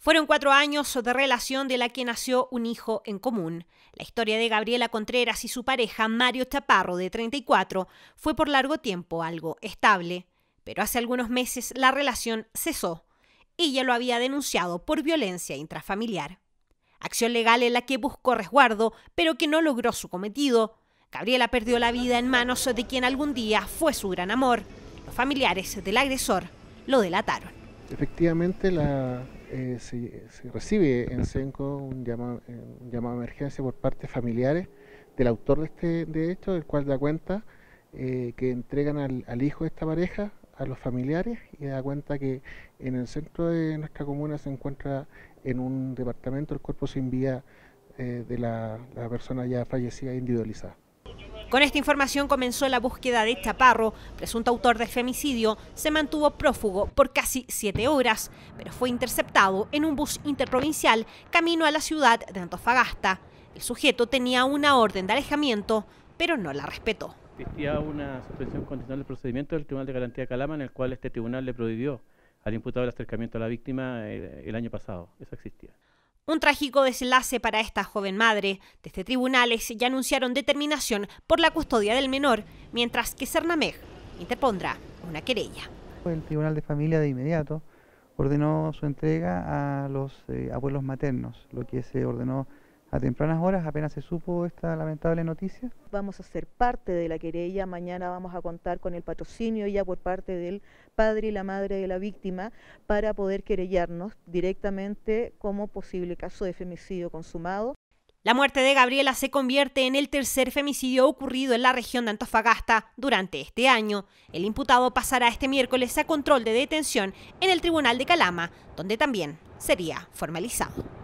Fueron cuatro años de relación de la que nació un hijo en común. La historia de Gabriela Contreras y su pareja, Mario Chaparro, de 34, fue por largo tiempo algo estable, pero hace algunos meses la relación cesó. Ella lo había denunciado por violencia intrafamiliar. Acción legal en la que buscó resguardo, pero que no logró su cometido. Gabriela perdió la vida en manos de quien algún día fue su gran amor. Los familiares del agresor lo delataron. Efectivamente, la, eh, se, recibe en Senco un eh, llamado, emergencia por parte de familiares del autor de este de hecho, el cual da cuenta eh, que entregan al, hijo de esta pareja a los familiares y da cuenta que en el centro de nuestra comuna se encuentra en un departamento el cuerpo sin vía de la, la persona ya fallecida e individualizada. Con esta información comenzó la búsqueda de Chaparro, presunto autor de femicidio, se mantuvo prófugo por casi siete horas, pero fue interceptado en un bus interprovincial camino a la ciudad de Antofagasta. El sujeto tenía una orden de alejamiento, pero no la respetó. Existía una suspensión condicional del procedimiento del Tribunal de Garantía Calama en el cual este tribunal le prohibió al imputado el acercamiento a la víctima el, eh, el año pasado. Eso existía. Un trágico desenlace para esta joven madre. Desde tribunales ya anunciaron determinación por la custodia del menor, mientras que Cernamej interpondrá una querella. El Tribunal de Familia de inmediato ordenó su entrega a los eh, abuelos maternos, lo que se ordenó a tempranas horas apenas se supo esta lamentable noticia. Vamos a ser parte de la querella, mañana vamos a contar con el patrocinio ya por parte del padre y la madre de la víctima para poder querellarnos directamente como posible caso de femicidio consumado. La muerte de Gabriela se convierte en el tercer femicidio ocurrido en la región de Antofagasta durante este año. El imputado pasará este miércoles a control de detención en el Tribunal de Calama, donde también sería formalizado.